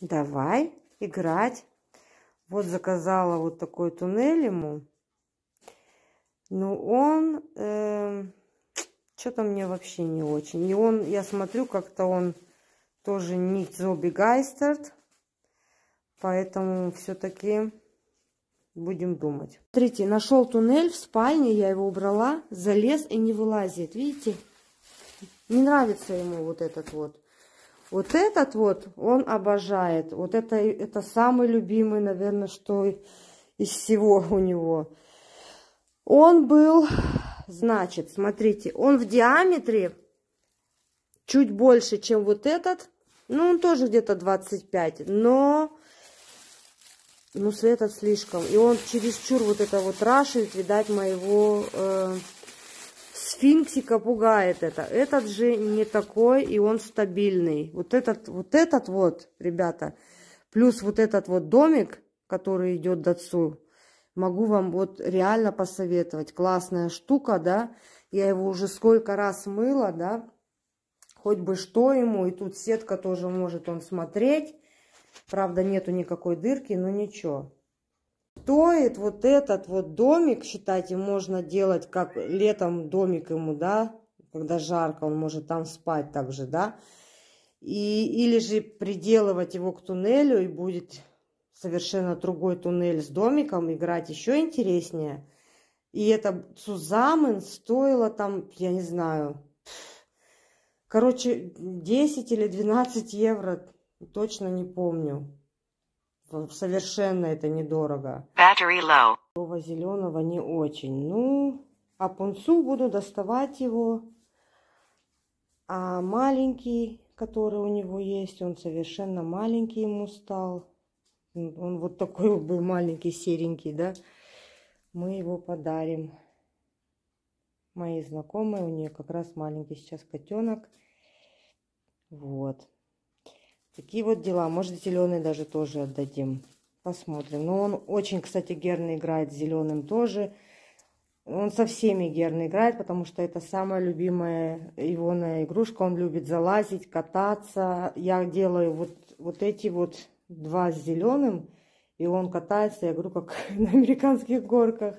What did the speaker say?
Давай играть. Вот заказала вот такой туннель ему. Но ну, он... Э, эм, Что-то мне вообще не очень. И он, я смотрю, как-то он тоже не зоби зобегайстерт. Поэтому все-таки будем думать. Смотрите, нашел туннель в спальне, я его убрала, залез и не вылазит. Видите? Не нравится ему вот этот вот. Вот этот вот он обожает. Вот это, это самый любимый, наверное, что из всего у него. Он был, значит, смотрите, он в диаметре чуть больше, чем вот этот. Ну, он тоже где-то 25, но... Ну, этот слишком. И он чересчур вот это вот рашит, видать, моего... Э сфинксика пугает это. Этот же не такой, и он стабильный. Вот этот вот, этот вот ребята, плюс вот этот вот домик, который идет до ЦУ, могу вам вот реально посоветовать. Классная штука, да. Я его уже сколько раз мыла, да. Хоть бы что ему. И тут сетка тоже может он смотреть. Правда, нету никакой дырки, но ничего стоит вот этот вот домик, считайте, можно делать как летом домик ему, да, когда жарко, он может там спать также, да, и, или же приделывать его к туннелю, и будет совершенно другой туннель с домиком, играть еще интереснее. И это Цузамен стоило там, я не знаю, короче, 10 или 12 евро, точно не помню. Совершенно это недорого. Battery low. Слова зеленого не очень. Ну, а пунцу буду доставать его. А маленький, который у него есть, он совершенно маленький ему стал. Он вот такой был маленький, серенький, да. Мы его подарим. моей знакомой. у нее как раз маленький сейчас котенок. Вот. Такие вот дела. Может, зеленый даже тоже отдадим. Посмотрим. Но ну, он очень, кстати, герно играет с зеленым тоже. Он со всеми герно играет, потому что это самая любимая его игрушка. Он любит залазить, кататься. Я делаю вот, вот эти вот два с зеленым. И он катается, я говорю, как на американских горках.